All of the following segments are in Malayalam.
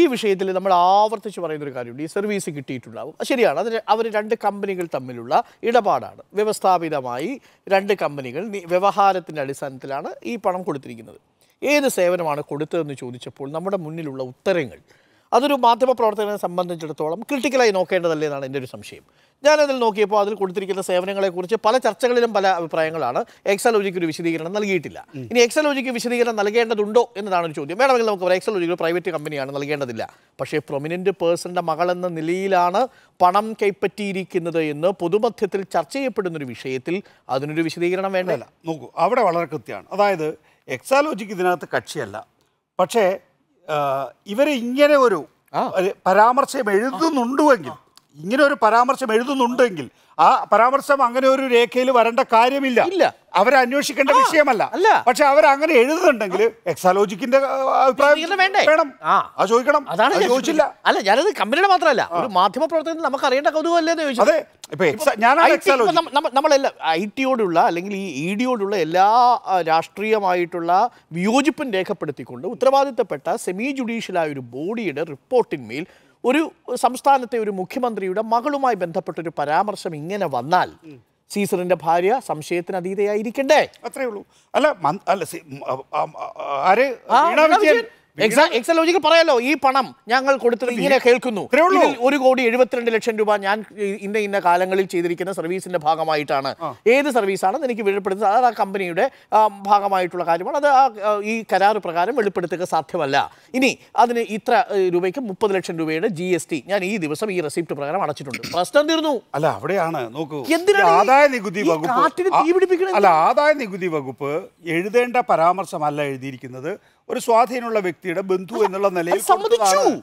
ഈ വിഷയത്തിൽ നമ്മൾ ആവർത്തിച്ച് പറയുന്നൊരു കാര്യമുണ്ട് ഈ സർവീസ് കിട്ടിയിട്ടുണ്ടാവും ശരിയാണ് അത് അവർ രണ്ട് കമ്പനികൾ തമ്മിലുള്ള ഇടപാടാണ് വ്യവസ്ഥാപിതമായി രണ്ട് കമ്പനികൾ വ്യവഹാരത്തിൻ്റെ അടിസ്ഥാനത്തിലാണ് ഈ പണം കൊടുത്തിരിക്കുന്നത് ഏത് സേവനമാണ് കൊടുത്തതെന്ന് ചോദിച്ചപ്പോൾ നമ്മുടെ മുന്നിലുള്ള ഉത്തരങ്ങൾ അതൊരു മാധ്യമ പ്രവർത്തകനെ സംബന്ധിച്ചിടത്തോളം ക്രിട്ടിക്കലായി നോക്കേണ്ടതല്ലേ എന്നാണ് എൻ്റെ ഒരു സംശയം ഞാനതിൽ നോക്കിയപ്പോൾ അതിൽ കൊടുത്തിരിക്കുന്ന സേവനങ്ങളെക്കുറിച്ച് പല ചർച്ചകളിലും പല അഭിപ്രായങ്ങളാണ് എക്സലോജിക്ക് ഒരു വിശദീകരണം നൽകിയിട്ടില്ല ഇനി എക്സലോജിക്ക് വിശദീകരണം നൽകേണ്ടതുണ്ടോ എന്നതാണ് ഒരു ചോദ്യം വേണമെങ്കിൽ നമുക്ക് പറയാം എക്സലോജിക്ക് ഒരു പ്രൈവറ്റ് കമ്പനിയാണ് നൽകേണ്ടതില്ല പക്ഷേ പേഴ്സണിൻ്റെ മകൾ മകളെന്ന നിലയിലാണ് പണം കൈപ്പറ്റിയിരിക്കുന്നത് എന്ന് പൊതുമധ്യത്തിൽ ചർച്ച ചെയ്യപ്പെടുന്നൊരു വിഷയത്തിൽ അതിനൊരു വിശദീകരണം വേണ്ടല്ല നോക്കൂ അവിടെ വളരെ കൃത്യമാണ് അതായത് എക്സാലോജിക്ക് ഇതിനകത്ത് കക്ഷിയല്ല പക്ഷേ ഇവരെ ഇങ്ങനെ ഒരു പരാമർശം എഴുതുന്നുണ്ടെങ്കിൽ ഇങ്ങനെ ഒരു പരാമർശം എഴുതുന്നുണ്ടെങ്കിൽ ആ പരാമർശം അങ്ങനെ ഒരു രേഖയിൽ വരേണ്ട കാര്യമില്ല ഇല്ല അവരെ അന്വേഷിക്കേണ്ട വിഷയമല്ല അല്ല പക്ഷെ അവർ അങ്ങനെ എഴുതുന്നുണ്ടെങ്കിൽ എക്സാലോജിക്കിന്റെ അഭിപ്രായം വേണ്ടേ വേണം ആ ചോദിക്കണം അതാണ് ചോദിച്ചില്ല അല്ല ഞാനത് കമ്പനിയുടെ മാത്രമല്ല ഒരു മാധ്യമ പ്രവർത്തനത്തിൽ നമുക്ക് അറിയേണ്ട കൗതുകമല്ലേന്ന് ചോദിച്ചു അതെ നമ്മളെല്ലാം ഐ ടിയോടുള്ള അല്ലെങ്കിൽ ഈ ഇ ഡിയോടുള്ള എല്ലാ രാഷ്ട്രീയമായിട്ടുള്ള വിയോജിപ്പും രേഖപ്പെടുത്തിക്കൊണ്ട് ഉത്തരവാദിത്തപ്പെട്ട സെമി ജുഡീഷ്യലായ ഒരു ബോഡിയുടെ റിപ്പോർട്ടിന്മേൽ ഒരു സംസ്ഥാനത്തെ ഒരു മുഖ്യമന്ത്രിയുടെ മകളുമായി ബന്ധപ്പെട്ടൊരു പരാമർശം ഇങ്ങനെ വന്നാൽ സീസറിന്റെ ഭാര്യ സംശയത്തിന് അതീതയായിരിക്കണ്ടേ അത്രേ ഉള്ളൂ അല്ല അല്ല എക്സാ പറയാലോ ഈ പണം ഞങ്ങൾ കൊടുത്തത് ഇങ്ങനെ കേൾക്കുന്നു ഒരു കോടി എഴുപത്തിരണ്ട് ലക്ഷം രൂപ ഞാൻ ഇന്ന ഇന്ന കാലങ്ങളിൽ ചെയ്തിരിക്കുന്ന സർവീസിന്റെ ഭാഗമായിട്ടാണ് ഏത് സർവീസാണ് എനിക്ക് വെളിപ്പെടുത്തുന്നത് അതായത് ആ കമ്പനിയുടെ ഭാഗമായിട്ടുള്ള കാര്യമാണ് അത് ഈ കരാർ പ്രകാരം വെളിപ്പെടുത്തുക സാധ്യമല്ല ഇനി അതിന് ഇത്ര രൂപയ്ക്ക് മുപ്പത് ലക്ഷം രൂപയുടെ ജി എസ് ടി ഞാൻ ഈ ദിവസം ഈ റെസിപ്റ്റ് പ്രകാരം അടച്ചിട്ടുണ്ട് പ്രശ്നം തീർന്നു അല്ല അവിടെയാണ് നോക്കൂ ആദായ നികുതി വകുപ്പ് അല്ല ആദായ നികുതി വകുപ്പ് എഴുതേണ്ട പരാമർശമല്ല എഴുതിയിരിക്കുന്നത് ഒരു സ്വാധീനമുള്ള വ്യക്തിയുടെ ബന്ധു എന്നുള്ള നിലയിൽ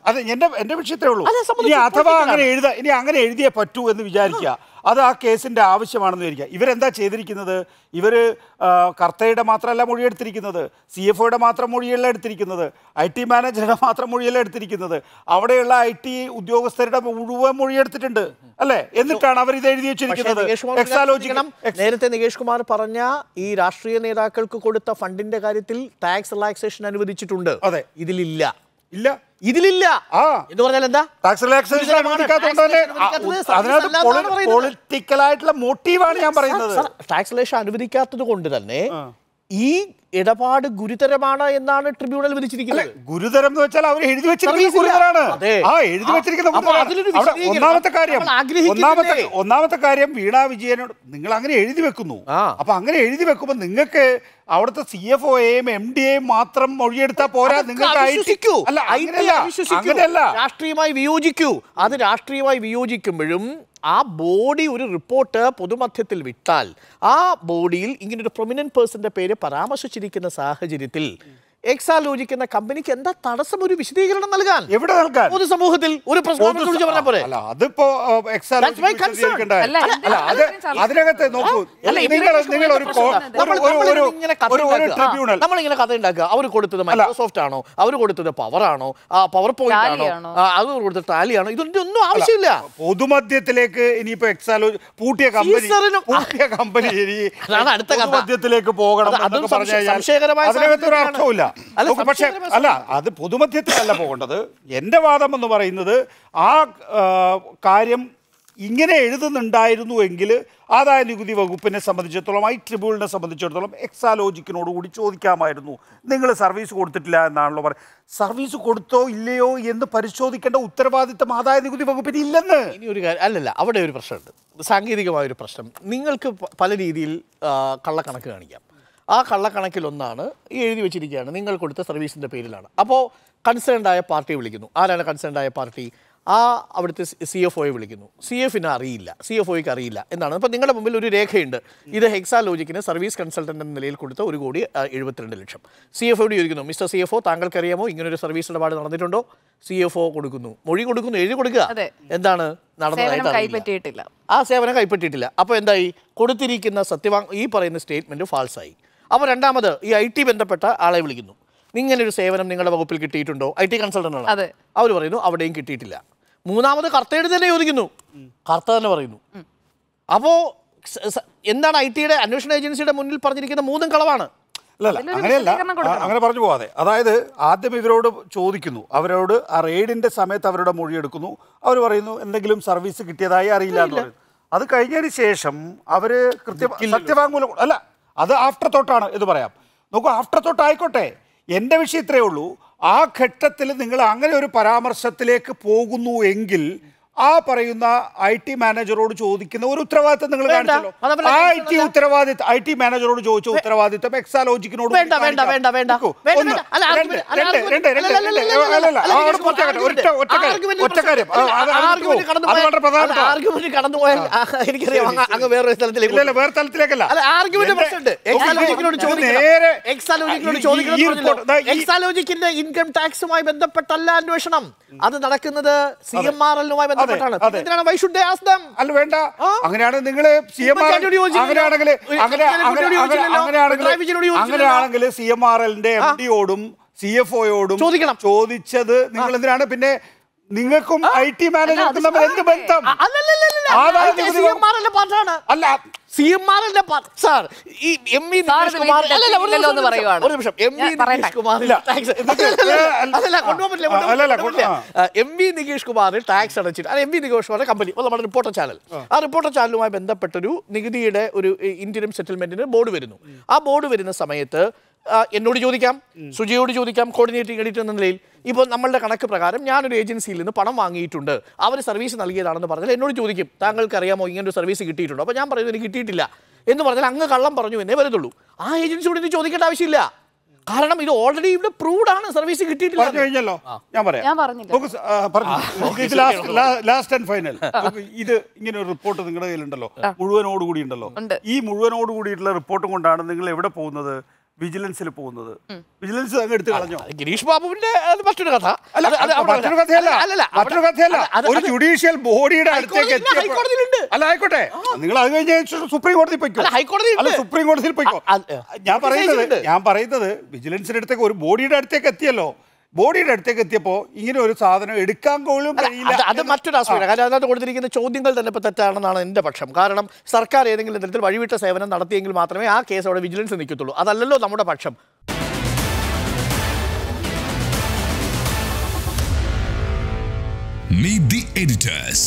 അതെ എന്റെ എന്റെ വിഷയത്തേ ഉള്ളൂ ഇനി അഥവാ അങ്ങനെ എഴുതാ ഇനി അങ്ങനെ എഴുതിയേ പറ്റൂ എന്ന് വിചാരിക്കുക അത് ആ കേസിൻ്റെ ആവശ്യമാണെന്ന് വിചാരിക്കുക ഇവരെന്താ ചെയ്തിരിക്കുന്നത് ഇവർ കർത്തയുടെ മാത്രമല്ല മൊഴിയെടുത്തിരിക്കുന്നത് സി എഫ് ഒയുടെ മാത്രം മൊഴിയല്ല എടുത്തിരിക്കുന്നത് ഐ ടി മാനേജറുടെ മാത്രം മൊഴിയല്ല എടുത്തിരിക്കുന്നത് അവിടെയുള്ള ഐ ടി ഉദ്യോഗസ്ഥരുടെ മുഴുവൻ മൊഴിയെടുത്തിട്ടുണ്ട് അല്ലേ എന്നിട്ടാണ് അവർ ഇത് എഴുതി വെച്ചിരിക്കുന്നത് നേരത്തെ നികേഷ് കുമാർ പറഞ്ഞ ഈ രാഷ്ട്രീയ നേതാക്കൾക്ക് കൊടുത്ത ഫണ്ടിന്റെ കാര്യത്തിൽ ടാക്സ് റിലാക്സേഷൻ അനുവദിച്ചിട്ടുണ്ട് അതെ ഇതിലില്ല ഇല്ല ഇതിലില്ല എന്ന് പറഞ്ഞാൽ എന്താ ടാക്സ് റിലാക്സേഷൻ അതിനകത്ത് ആയിട്ടുള്ള മോട്ടീവാണ് ഞാൻ പറയുന്നത് ടാക്സ് റിലേഷൻ അനുവദിക്കാത്തത് കൊണ്ട് തന്നെ ഈ ഇടപാട് ഗുരുതരമാണ് എന്നാണ് ട്രിബ്യൂണൽ വിധിച്ചിരിക്കുന്നത് ഗുരുതരം എന്ന് വെച്ചാൽ അവർ എഴുതി വെച്ചിരിക്കുന്നത് ആ എഴുതി വെച്ചിരിക്കുന്ന ഒന്നാമത്തെ കാര്യം ഒന്നാമത്തെ ഒന്നാമത്തെ കാര്യം വിജയനോട് നിങ്ങൾ അങ്ങനെ എഴുതി വെക്കുന്നു അപ്പൊ അങ്ങനെ എഴുതി വെക്കുമ്പോൾ നിങ്ങൾക്ക് അവിടുത്തെ സി എഫ് എയും എം ഡി എയും മാത്രം മൊഴിയെടുത്താൽ പോരാ നിങ്ങൾക്ക് അല്ല രാഷ്ട്രീയമായി വിയോജിക്കൂ അത് രാഷ്ട്രീയമായി വിയോജിക്കുമ്പോഴും ആ ബോഡി ഒരു റിപ്പോർട്ട് പൊതുമധ്യത്തിൽ വിട്ടാൽ ആ ബോഡിയിൽ ഇങ്ങനൊരു പ്രൊമിനന്റ് പേഴ്സന്റെ പേര് പരാമർശിച്ചിരിക്കുന്ന സാഹചര്യത്തിൽ എക്സാലോചിക്കുന്ന കമ്പനിക്ക് എന്താ തടസ്സം ഒരു വിശദീകരണം നൽകാൻ എവിടെ നൽകാൻ പൊതു സമൂഹത്തിൽ ഒരു പ്രശ്നം പോലെ അല്ല അതിപ്പോ അതിനകത്ത് നോക്കൂ നിങ്ങൾ നിങ്ങൾ ഒരു ട്രിബ്യൂണൽ നമ്മളിങ്ങനെ കഥ ഉണ്ടാക്കുക അവർ കൊടുത്തത് മൈക്രോസോഫ്റ്റ് ആണോ അവർ കൊടുത്തത് പവർ ആണോ പവർ പോയിന്റ് ആണോ അവർ കൊടുത്തത് ടാലി ആണോ ഇതിന്റെ ഒന്നും ആവശ്യമില്ല പൊതുമധ്യത്തിലേക്ക് ഇനിയിപ്പോ എക്സാലോ പൂട്ടിയ കമ്പനി പൂട്ടിയ കമ്പനി അടുത്ത മധ്യത്തിലേക്ക് പോകണം അതിനകത്ത് ഒരു അർത്ഥമില്ല അല്ല പക്ഷേ അല്ല അത് പൊതുമധ്യത്തിലല്ല പോകേണ്ടത് എൻ്റെ വാദം എന്ന് പറയുന്നത് ആ കാര്യം ഇങ്ങനെ എഴുതുന്നുണ്ടായിരുന്നു എങ്കിൽ ആദായ നികുതി വകുപ്പിനെ സംബന്ധിച്ചിടത്തോളം ഐ ട്രിബ്യൂണലിനെ സംബന്ധിച്ചിടത്തോളം എക്സാലോജിക്കിനോട് കൂടി ചോദിക്കാമായിരുന്നു നിങ്ങൾ സർവീസ് കൊടുത്തിട്ടില്ല എന്നാണല്ലോ പറയുന്നത് സർവീസ് കൊടുത്തോ ഇല്ലയോ എന്ന് പരിശോധിക്കേണ്ട ഉത്തരവാദിത്തം ആദായ നികുതി വകുപ്പിന് ഇല്ലെന്ന് ഇനി ഒരു കാര്യം അല്ലല്ല അവിടെ ഒരു പ്രശ്നമുണ്ട് സാങ്കേതികമായ ഒരു പ്രശ്നം നിങ്ങൾക്ക് പല രീതിയിൽ കള്ളക്കണക്ക് കാണിക്കാം ആ കള്ളക്കണക്കിലൊന്നാണ് ഈ എഴുതി വെച്ചിരിക്കുകയാണ് നിങ്ങൾ കൊടുത്ത സർവീസിൻ്റെ പേരിലാണ് അപ്പോൾ കൺസേൺഡായ പാർട്ടി വിളിക്കുന്നു ആരാണ് കൺസേൺഡായ പാർട്ടി ആ അവിടുത്തെ സി എഫ് ഒയെ വിളിക്കുന്നു സി എഫിന് അറിയില്ല സി എഫ് ഒയ്ക്ക് അറിയില്ല എന്നാണ് അപ്പോൾ നിങ്ങളുടെ മുമ്പിൽ ഒരു രേഖയുണ്ട് ഇത് ഹെക്സാ ലോജിക്കിന് സർവീസ് കൺസൾട്ടൻ്റ് എന്ന നിലയിൽ കൊടുത്ത ഒരു കോടി എഴുപത്തിരണ്ട് ലക്ഷം സി എഫ് ഒയോട് ചോദിക്കുന്നു മിസ്റ്റർ സി എഫ് ഒ താങ്കൾക്കറിയാമോ ഇങ്ങനൊരു സർവീസ് ഇടപാട് നടന്നിട്ടുണ്ടോ സി എഫ് ഒ കൊടുക്കുന്നു മൊഴി കൊടുക്കുന്നു എഴുതി കൊടുക്കുക എന്താണ് നടന്നതായിട്ട് ആ സേവനം കൈപ്പറ്റിയിട്ടില്ല അപ്പോൾ എന്തായി കൊടുത്തിരിക്കുന്ന സത്യവാങ് ഈ പറയുന്ന സ്റ്റേറ്റ്മെൻറ്റ് ഫാൾസായി അപ്പോൾ രണ്ടാമത് ഈ ഐ ടി ബന്ധപ്പെട്ട ആളെ വിളിക്കുന്നു ഇങ്ങനെ ഒരു സേവനം നിങ്ങളുടെ വകുപ്പിൽ കിട്ടിയിട്ടുണ്ടോ ഐ ടി കൺസൾട്ടൻ്റ് അതെ അവർ പറയുന്നു അവിടെയും കിട്ടിയിട്ടില്ല മൂന്നാമത് കർത്തയുടെ തന്നെ ചോദിക്കുന്നു കർത്ത തന്നെ പറയുന്നു അപ്പോൾ എന്താണ് ഐ ടിയുടെ അന്വേഷണ ഏജൻസിയുടെ മുന്നിൽ പറഞ്ഞിരിക്കുന്ന മൂന്നും കളവാണ് അല്ലല്ല അങ്ങനെയല്ല അങ്ങനെ പറഞ്ഞു പോവാതെ അതായത് ആദ്യം ഇവരോട് ചോദിക്കുന്നു അവരോട് ആ റെയ്ഡിന്റെ സമയത്ത് അവരുടെ മൊഴിയെടുക്കുന്നു അവർ പറയുന്നു എന്തെങ്കിലും സർവീസ് കിട്ടിയതായി അറിയില്ല എന്ന് പറയുന്നു അത് കഴിഞ്ഞതിന് ശേഷം അവര് കൃത്യ സത്യവാങ്മൂലം അല്ല അത് ആഫ്റ്റർ തോട്ടാണ് എന്ന് പറയാം നോക്കൂ ആഫ്റ്റർ തോട്ട് ആയിക്കോട്ടെ എൻ്റെ വിഷയം ഇത്രയേ ഉള്ളൂ ആ ഘട്ടത്തിൽ നിങ്ങൾ അങ്ങനെ ഒരു പരാമർശത്തിലേക്ക് പോകുന്നു എങ്കിൽ ആ പറയുന്ന ഐ ടി മാനേജറോട് ചോദിക്കുന്ന ഒരു ഉത്തരവാദിത്വം നിങ്ങൾ കാണിച്ചല്ലോ ആ ഐ ടി ഉത്തരവാദിത്തം ഐ ടി മാനേജറോട് ചോദിച്ച ഉത്തരവാദിത്വം എക്സാലോജിക്കിനോട് ഇൻകം ടാക്സുമായി ബന്ധപ്പെട്ടല്ല അന്വേഷണം അത് നടക്കുന്നത് സി എം ആർ എല്ലുമായി ബന്ധപ്പെട്ട് അല്ല വേണ്ട അങ്ങനെയാണ് നിങ്ങൾ സി എം ആർ അങ്ങനെയാണെങ്കിൽ അങ്ങനെയാണെങ്കിൽ സി എം ആർ എല്ലിന്റെ എം ഡിയോടും സി എഫ് ഒയോടും ചോദിക്കണം ചോദിച്ചത് നിങ്ങൾ എന്തിനാണ് പിന്നെ നിങ്ങൾക്കും ഐ ടി മാനേജ്മെന്റും തമ്മിൽ എന്ത് ബന്ധം അല്ല സി എം ആറിന്റെ സാർ ഈ എം ഇ നിതീഷ് കുമാർ എന്ന് പറയുവാണ് ഒരു നിമിഷം M E Nitish Kumar M V Nikesh Kumar tax അടച്ചിട്ട് എം വി നികേഷ് കുമാറിന്റെ കമ്പനി നമ്മുടെ റിപ്പോർട്ടർ ചാനൽ ആ റിപ്പോർട്ടർ ചാനലുമായി ബന്ധപ്പെട്ടൊരു നികുതിയുടെ ഒരു ഇന്ത്യൻ സെറ്റിൽമെന്റിന് ബോർഡ് വരുന്നു ആ ബോർഡ് വരുന്ന സമയത്ത് എന്നോട് ചോദിക്കാം സുജിയോട് ചോദിക്കാം കോർഡിനേറ്റിംഗ് എഡിറ്റർ എന്ന നിലയിൽ ഇപ്പോൾ നമ്മളുടെ കണക്ക് പ്രകാരം ഞാനൊരു ഏജൻസിയിൽ നിന്ന് പണം വാങ്ങിയിട്ടുണ്ട് അവർ സർവീസ് നൽകിയതാണെന്ന് പറഞ്ഞാൽ എന്നോട് ചോദിക്കും താങ്കൾക്കറിയാമോ ഇങ്ങനെ ഒരു സർവീസ് കിട്ടിയിട്ടുണ്ടോ അപ്പോൾ ഞാൻ പറയുന്നത് എനിക്ക് കിട്ടിയിട്ടില്ല എന്ന് പറഞ്ഞാൽ അങ്ങ് കള്ളം പറഞ്ഞു എന്നേ വരത്തുള്ളൂ ആ ഏജൻസിയോട് ഇനി ചോദിക്കേണ്ട ആവശ്യമില്ല കാരണം ഇത് ഓൾറെഡി ഇവിടെ പ്രൂവ്ഡ് ആണ് സർവീസ് കിട്ടിയിട്ടില്ല പറഞ്ഞു കഴിഞ്ഞല്ലോ ഞാൻ പറയാം ലാസ്റ്റ് ആൻഡ് ഫൈനൽ ഇത് ഇങ്ങനെ ഒരു റിപ്പോർട്ട് നിങ്ങളുടെ കയ്യിലുണ്ടല്ലോ മുഴുവനോടുകൂടി ഉണ്ടല്ലോ ഈ മുഴുവനോടുകൂടിയിട്ടുള്ള റിപ്പോർട്ടും കൊണ്ടാണ് നിങ്ങൾ എവിടെ പോകുന്നത് വിജിലൻസിൽ പോകുന്നത് വിജിലൻസ് അങ്ങ് എടുത്തു കളഞ്ഞു ഗിരീഷ് ബാബുവിന്റെ മറ്റൊരു കഥ മറ്റൊരു കഥയല്ല കഥയല്ല ഒരു ജുഡീഷ്യൽ ബോഡിയുടെ അടുത്തേക്ക് അല്ല ആയിക്കോട്ടെ നിങ്ങൾ അത് കഴിഞ്ഞ സുപ്രീം കോടതി പോയിക്കോ അല്ല സുപ്രീം കോടതിയിൽ പോയിക്കോ ഞാൻ പറയുന്നത് ഞാൻ പറയുന്നത് വിജിലൻസിന്റെ അടുത്തേക്ക് ഒരു ബോഡിയുടെ അടുത്തേക്ക് എത്തിയല്ലോ ബോഡിയുടെ അടുത്തേക്ക് എത്തിയപ്പോൾ ഇങ്ങനെ ഒരു സാധനം എടുക്കാൻ പോലും കഴിയില്ല അത് മറ്റൊരു ആസ്പദം കാരണം അതിനകത്ത് കൊടുത്തിരിക്കുന്ന ചോദ്യങ്ങൾ തന്നെ ഇപ്പോൾ തെറ്റാണെന്നാണ് എൻ്റെ പക്ഷം കാരണം സർക്കാർ ഏതെങ്കിലും തരത്തിൽ വഴിവിട്ട സേവനം നടത്തിയെങ്കിൽ മാത്രമേ ആ കേസ് അവിടെ വിജിലൻസ് നിൽക്കത്തുള്ളൂ അതല്ലല്ലോ നമ്മുടെ പക്ഷം Meet the editors.